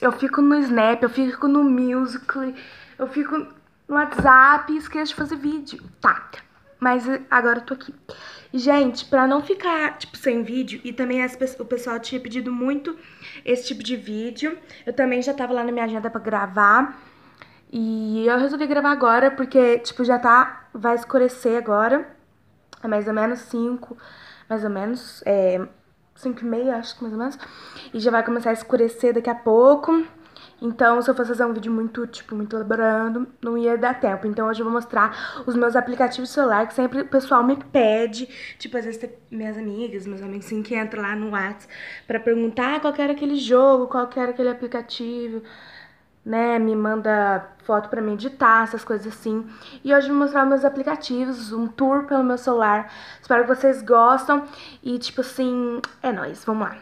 eu fico no Snap, eu fico no Musical.ly, eu fico no WhatsApp e esqueço de fazer vídeo. Tá, mas agora eu tô aqui. Gente, pra não ficar, tipo, sem vídeo, e também as, o pessoal tinha pedido muito esse tipo de vídeo, eu também já tava lá na minha agenda pra gravar, e eu resolvi gravar agora, porque, tipo, já tá, vai escurecer agora, é mais ou menos 5, mais ou menos, é, 5 e meia, acho que mais ou menos. E já vai começar a escurecer daqui a pouco. Então, se eu fosse fazer um vídeo muito, tipo, muito elaborando, não ia dar tempo. Então, hoje eu vou mostrar os meus aplicativos de celular, que sempre o pessoal me pede. Tipo, às vezes minhas amigas, meus amigos, assim, que entram lá no WhatsApp pra perguntar ah, qual que era aquele jogo, qual que era aquele aplicativo né, me manda foto para mim editar, essas coisas assim. E hoje vou mostrar meus aplicativos, um tour pelo meu celular. Espero que vocês gostam e tipo assim, é nóis, vamos lá.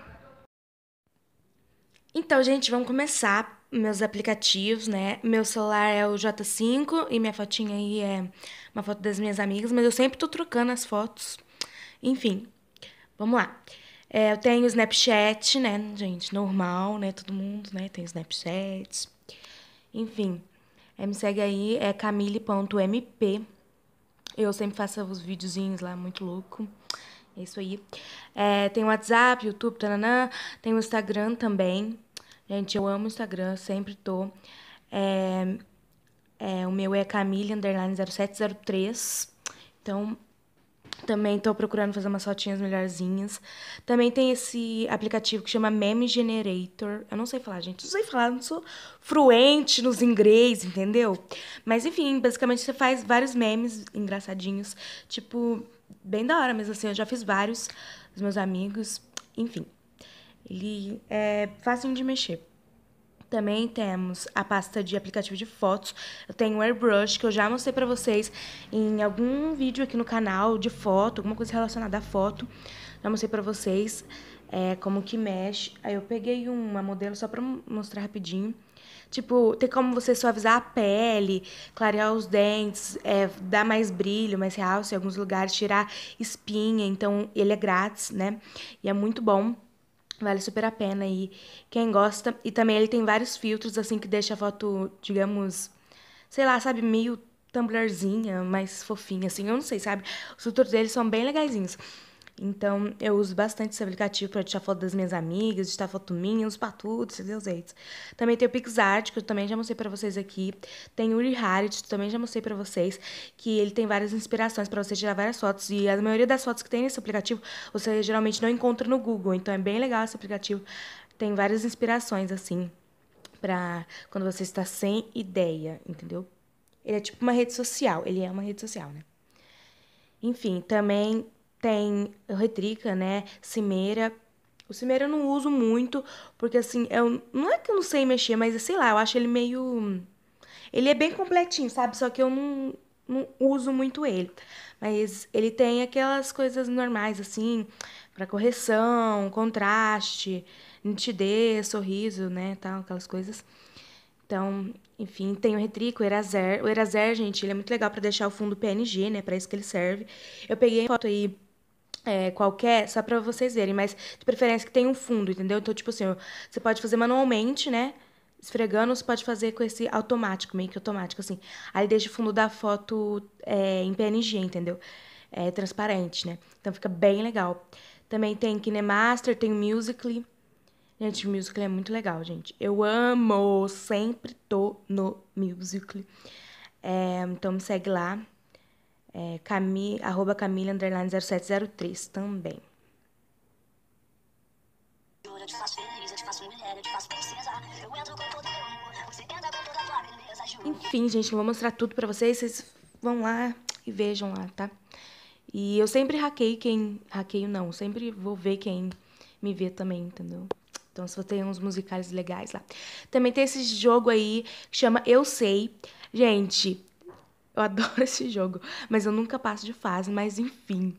Então, gente, vamos começar meus aplicativos, né? Meu celular é o J5 e minha fotinha aí é uma foto das minhas amigas, mas eu sempre tô trocando as fotos. Enfim, vamos lá. É, eu tenho Snapchat, né, gente? Normal, né? Todo mundo, né? Tem Snapchat. Enfim, me segue aí, é camille.mp. Eu sempre faço os videozinhos lá, muito louco. É isso aí. É, tem o WhatsApp, YouTube, tananã. Tem o Instagram também. Gente, eu amo o Instagram, sempre tô. É, é, o meu é camille, 0703. Então, também estou procurando fazer umas fotinhas melhorzinhas. Também tem esse aplicativo que chama Meme Generator. Eu não sei falar, gente. Não sei falar, não sou fluente nos inglês, entendeu? Mas enfim, basicamente você faz vários memes engraçadinhos. Tipo, bem da hora mesmo assim. Eu já fiz vários dos meus amigos. Enfim, ele é fácil de mexer. Também temos a pasta de aplicativo de fotos. Eu tenho o Airbrush, que eu já mostrei para vocês em algum vídeo aqui no canal de foto, alguma coisa relacionada à foto. Já mostrei para vocês é, como que mexe. Aí eu peguei uma modelo só para mostrar rapidinho. Tipo, tem como você suavizar a pele, clarear os dentes, é, dar mais brilho, mais realce em alguns lugares, tirar espinha. Então, ele é grátis, né? E é muito bom. Vale super a pena e quem gosta. E também ele tem vários filtros, assim, que deixa a foto, digamos, sei lá, sabe, meio tumblerzinha, mais fofinha, assim. Eu não sei, sabe? Os filtros dele são bem legaisinhos. Então, eu uso bastante esse aplicativo para tirar foto das minhas amigas, tirar foto minha, uso pra tudo, se Deus eita. Também tem o PixArt, que eu também já mostrei para vocês aqui. Tem o eu também já mostrei para vocês, que ele tem várias inspirações para você tirar várias fotos. E a maioria das fotos que tem nesse aplicativo, você geralmente não encontra no Google. Então, é bem legal esse aplicativo. Tem várias inspirações, assim, pra quando você está sem ideia, entendeu? Ele é tipo uma rede social, ele é uma rede social, né? Enfim, também tem retrica, né? Cimeira. O cimeira eu não uso muito, porque assim, eu, não é que eu não sei mexer, mas sei lá, eu acho ele meio. Ele é bem completinho, sabe? Só que eu não, não uso muito ele. Mas ele tem aquelas coisas normais, assim, para correção, contraste, nitidez, sorriso, né? Tal, aquelas coisas. Então, enfim, tem o Retrico, o Eraser. O Eraser, gente, ele é muito legal para deixar o fundo PNG, né? Para isso que ele serve. Eu peguei foto aí é, qualquer, só para vocês verem, mas de preferência que tenha um fundo, entendeu? Então, tipo assim, você pode fazer manualmente, né? Esfregando, você pode fazer com esse automático, meio que automático, assim. Aí deixa o fundo da foto é, em PNG, entendeu? É, transparente, né? Então fica bem legal. Também tem KineMaster, tem Musical.ly. Gente, o Musical.ly é muito legal, gente. Eu amo, sempre tô no Musical.ly. É, então me segue lá, é, cami, arroba Camila, underline 0703 também. Enfim, gente, eu vou mostrar tudo pra vocês. Vocês vão lá e vejam lá, tá? E eu sempre hackeio quem. Hackeio não, sempre vou ver quem me vê também, entendeu? Então só tem uns musicais legais lá. Também tem esse jogo aí que chama Eu Sei. Gente, eu adoro esse jogo, mas eu nunca passo de fase, mas enfim.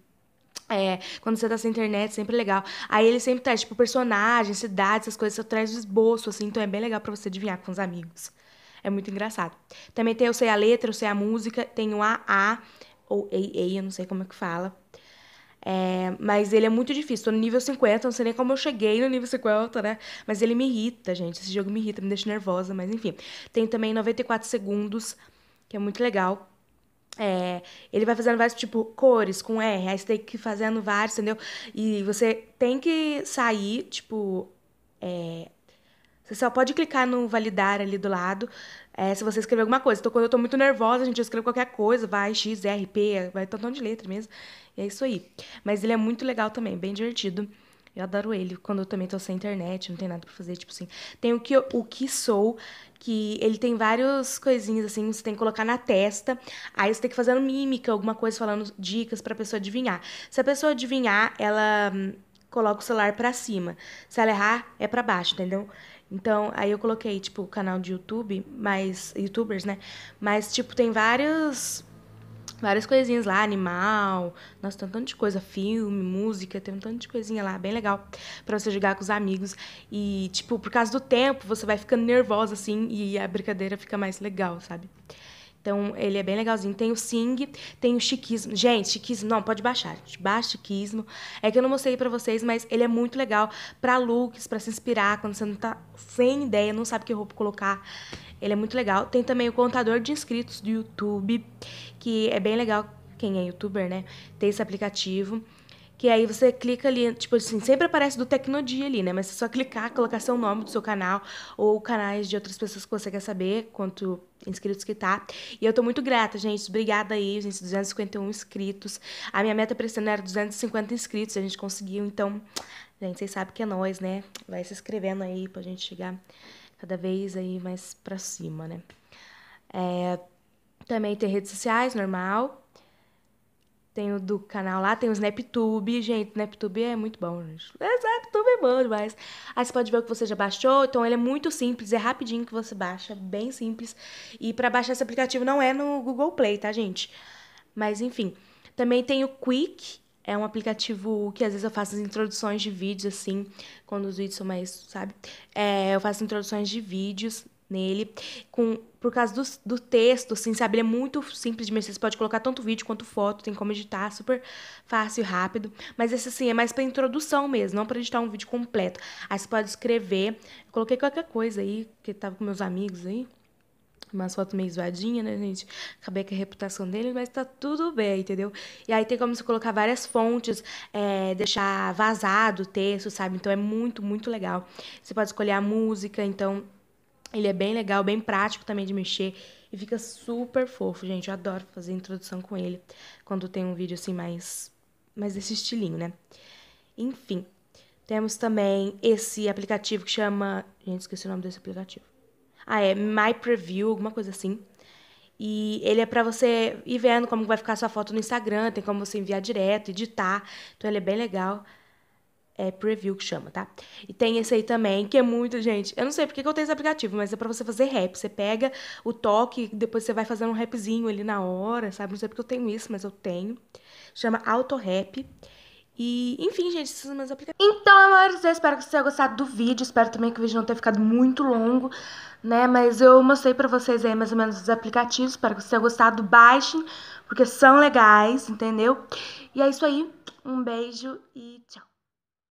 É, quando você tá sem internet, sempre legal. Aí ele sempre traz, tipo, personagens, cidades, essas coisas, você traz o esboço, assim, então é bem legal para você adivinhar com os amigos. É muito engraçado. Também tem eu sei a letra, eu sei a música, tem o AA, ou AA, eu não sei como é que fala. É, mas ele é muito difícil. Tô no nível 50, não sei nem como eu cheguei no nível 50, né? Mas ele me irrita, gente. Esse jogo me irrita, me deixa nervosa, mas enfim. Tem também 94 segundos que é muito legal. É, ele vai fazendo vários, tipo, cores com R, aí você tem que ir fazendo vários, entendeu? E você tem que sair, tipo, é, você só pode clicar no validar ali do lado é, se você escrever alguma coisa. Então, quando eu tô muito nervosa, a gente escreve qualquer coisa, vai X, R, P, vai tantão de letra mesmo. E é isso aí. Mas ele é muito legal também, bem divertido. Eu adoro ele quando eu também tô sem internet, não tem nada pra fazer, tipo assim. Tem o que, o que sou, que ele tem vários coisinhas assim, você tem que colocar na testa, aí você tem que fazer uma mímica, alguma coisa falando dicas pra pessoa adivinhar. Se a pessoa adivinhar, ela hum, coloca o celular pra cima. Se ela errar, é pra baixo, entendeu? Então, aí eu coloquei, tipo, o canal de YouTube, mas. youtubers, né? Mas, tipo, tem vários várias coisinhas lá, animal, nossa, tem um tanto de coisa, filme, música, tem um tanto de coisinha lá, bem legal para você jogar com os amigos. E, tipo, por causa do tempo, você vai ficando nervosa, assim, e a brincadeira fica mais legal, sabe? Então, ele é bem legalzinho. Tem o Sing, tem o Chiquismo. Gente, Chiquismo, não, pode baixar, gente. Baixa Chiquismo. É que eu não mostrei para vocês, mas ele é muito legal para looks, para se inspirar, quando você não tá sem ideia, não sabe que roupa colocar. Ele é muito legal. Tem também o contador de inscritos do YouTube, que é bem legal, quem é youtuber, né? Tem esse aplicativo. Que aí você clica ali, tipo assim, sempre aparece do Tecnodia ali, né? Mas é só clicar, colocar seu nome do seu canal ou canais de outras pessoas que você quer saber quanto inscritos que tá. E eu tô muito grata, gente. Obrigada aí, gente, 251 inscritos. A minha meta pra esse ano era 250 inscritos, a gente conseguiu, então, gente, vocês sabem que é nós, né? Vai se inscrevendo aí pra gente chegar cada vez aí mais pra cima, né? É, também tem redes sociais, normal, tem o do canal lá, tem o SnapTube. Gente, SnapTube é muito bom, gente. É, SnapTube é bom demais. Aí você pode ver o que você já baixou. Então, ele é muito simples, é rapidinho que você baixa, bem simples. E para baixar esse aplicativo não é no Google Play, tá, gente? Mas, enfim. Também tem o Quick. É um aplicativo que às vezes eu faço as introduções de vídeos, assim, quando os vídeos são mais, sabe? É, eu faço introduções de vídeos nele com por causa do, do texto, assim, sabe? Ele é muito simples de mexer. Você pode colocar tanto vídeo quanto foto, tem como editar, super fácil e rápido. Mas esse, assim, é mais pra introdução mesmo, não pra editar um vídeo completo. Aí você pode escrever. Eu coloquei qualquer coisa aí, que tava com meus amigos aí. Umas fotos meio zoadinha, né, gente? Acabei com a reputação dele, mas tá tudo bem, entendeu? E aí tem como você colocar várias fontes, é, deixar vazado o texto, sabe? Então é muito, muito legal. Você pode escolher a música, então ele é bem legal, bem prático também de mexer e fica super fofo, gente. Eu adoro fazer introdução com ele quando tem um vídeo assim mais mais desse estilinho, né? Enfim, temos também esse aplicativo que chama, gente, esqueci o nome desse aplicativo. Ah, é My Preview, alguma coisa assim. E ele é para você ir vendo como vai ficar sua foto no Instagram, tem como você enviar direto, editar. Então ele é bem legal. É preview que chama, tá? E tem esse aí também, que é muito, gente. Eu não sei porque que eu tenho esse aplicativo, mas é pra você fazer rap. Você pega o toque, depois você vai fazendo um rapzinho ali na hora, sabe? Não sei porque eu tenho isso, mas eu tenho. Chama Auto Rap. E, enfim, gente, esses são meus aplicativos. Então, amores, eu espero que vocês tenham gostado do vídeo. Espero também que o vídeo não tenha ficado muito longo, né? Mas eu mostrei pra vocês aí mais ou menos os aplicativos. Espero que vocês tenham gostado. Baixem, porque são legais, entendeu? E é isso aí. Um beijo e tchau.